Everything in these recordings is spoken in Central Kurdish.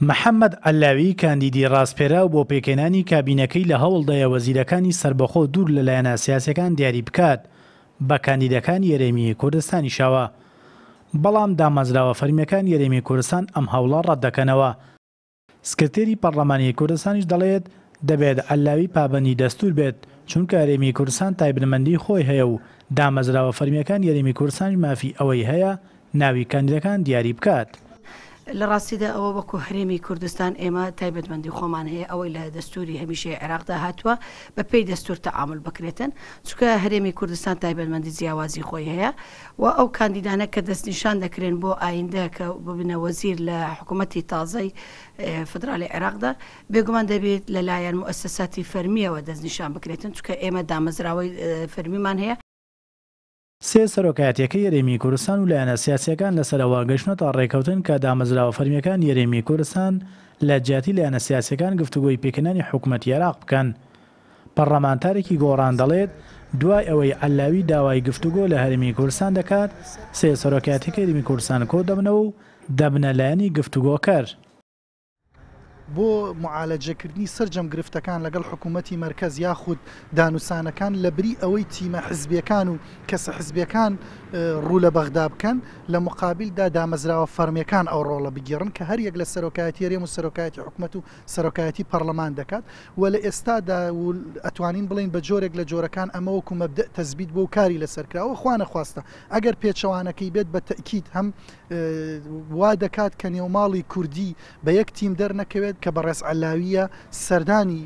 محەممەد ئەلاوی کاندیدی ڕاستپێرا بۆ پێکەێنانی کابینەکەی لە هەوڵدەیە وەزیرەکانی سربەخۆ دوور لەلایەنە سیاسەکان دیاری بکات بە کاندیدەکان یەرێمی کوردستانی شەوە. بەڵام دامەزراوە فەرمیەکان یەرێمی کوردستان ئەم هەوڵا ڕەتدەکەنەوە. سکرتێری پەرلەمانی کوردستانیش دەڵێت دەبێت ئەلاوی پابنی دەستور بێت چونکە ئەرێمی کوردستان تایبنمەندی خۆی هەیە و دامەزراوە فەرمیەکان یەرێمی کوردستانی مافی ئەوەی هەیە ناوی کاندیدەکان دیاری بکات. لە ڕاستیدا ئەوە وەکو هەرێمی کوردستان ئێمە تایبەتمەندی خۆمان هەیە ئەوەی لە دەستوری هەمیشە عێراقدا هاتووە بە پێی دەستور تەعاعمل بکرێتن چکە هەرێمی کوردستان تایبەتمەندی جیاوازی خۆی هەیە و ئەو کاندیدانە کە دەستنیشان دەکرێن بۆ ئایندە کە ببنە وەزیر لە حکوومەتتی تازای فدرالی عێراقدا بێگومان دەبێت لەلایەن مؤسساتی فەرمیەوە دەستنیشان بکرێتن چکە ئێمە دامەزراوەی فەرمیمان هەیە سێ سەرۆکایەتەکە یەرێمی کوردستان و لایەنە سیاسەکان لەسەرەوە گەشتنەوە ڕێکەوتن کە دامەزراوە فەرمیەکان یەرێمی کوردستان لە جیاتی لایەنە سیاسەکان گفتوگوی پێکردانی حکوومەت عێراق بکەن. پەرلەمانتارێکی گۆڕان دەڵێت دوای ئەوەی ئەلاوی داوای گفتوگۆ لە هەرمی کوردستان دەکات سێ سەرۆکاتەکە یەرمی کوردستان کۆ دەبنەوە و دەبنە لایەنی گفتوگۆکەر. بۆ معالەجەکردنی سرجەم گرفتەکان لەگەڵ حکوومەتی مرکز یاخود دانوسانەکان لە بری ئەوەی تیمە حزبیەکان و کەسە حزبیەکان ڕوو لە بەغدا بکەن لە مقابلدا دامەزراوە فەرمیەکان ئەو ڕۆڵە بگیرن کە هەر یەک لە سەرۆکایەتی ێم و سەرۆکایەتی حکوومەت و سەرۆکایەتی پەرلەمان دەکات و لە ئێستادا ئەتوانین بڵین بە جۆرێک لە جۆرەکان ئەمەوەکو مەبدە تەزبیت بۆ کاری لەسەرکراوە خوانە خواستە ئەگەر پێچەوانەکەی بێت بە تەکییت هەم وا دەکات کە نێوماڵی کوردی بە یەک تیم دەرنەکەوێت کە بە ڕێزعلاویە سەردانی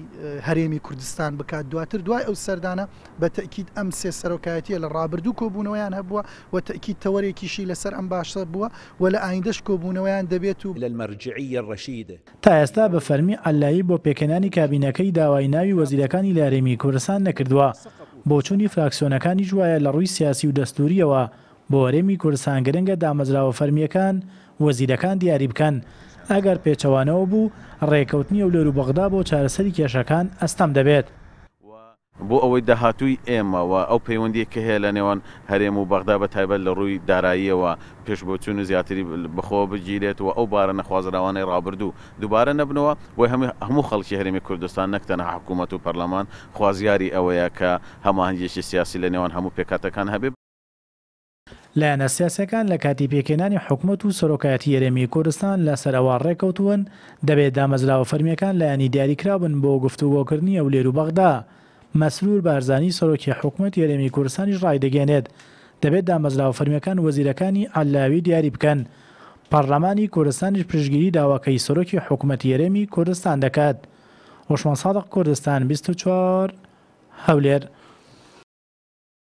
هەرێمی کوردستان بکات دواتر دوای ئەو سەردانە بە تەکیید ئەم سێ سەرۆکایەتیە لە ڕابردوو کۆبوونەوەیان هەبووە و تەکیید تەوەرێکیشی لەسەر ئەم باشە بووە و لە ئایندەش کۆبوونەوەیان دەبێت و لە مەرجعی ڕەشیدە تا ئێستا بە فەرمی ئەلایی بۆ پێکەنانی کابینەکەی داوای ناوی وەزیرەکانی لە هەرێمی کوردستان نەکردووە بۆ چوونی فراکسیۆنەکانی جوایە لە ڕووی سیاسی و دەستوریەوە بۆ وەرێمی کوردستان گرنگە دامەزراوە فەرمیەکان وەزیرەکان دیاری بکەن ئەگەر پێچەوانەوە بوو ڕێکەوتنی و لەرو بەغدا بۆ چارەسەری کێشەکان ئەستەم دەبێت بۆ ئەوەی داهاتووی ئێمەوە ئەو پەیوەندی کە هەیە لە نێوان هەرێم و بەغدا بە تایبەت لە ڕووی داراییەوە پێشبچوون زیاتری بخۆ بگیرێتەوە ئەو بارە نەخوازراوانەی ڕابردوو دووبارە نەبنەوە وی هەموو خەڵکی هەرێمی کوردستان نەکتەنە حکوومەت و پەرلەمان خوازیاری ئەوەیە کە هەماهنگێکی سیاسی لە نێوان هەموو پێکاتەکان هەبێ لایەنە سیاسەکان لە کاتی پێکێنانی حکوومەت و سەرۆکایەتی یەرێمی کوردستان لە سەرەوە ڕێکەوتوون دەبێت دامەزراوە فەرمیەکان لایەنی دیاریکرابن بۆ گفتوگۆکردنی ئەو لێر و بەغدا مەسرور بارزانانی سەرۆکی حکوومەت یەرێمی کوردستانیش ڕایدەگەێنێت دەبێت دامەزراوە فەرمیەکان وەزیرەکانی ئالاوی دیاری بکەن. پەرلەمانی کوردستانیش پشگیری داواکەی سەرۆکی حکوومەتی یەرێمی کوردستان دەکات. وشمان سادق کوردستان 24 هەولێر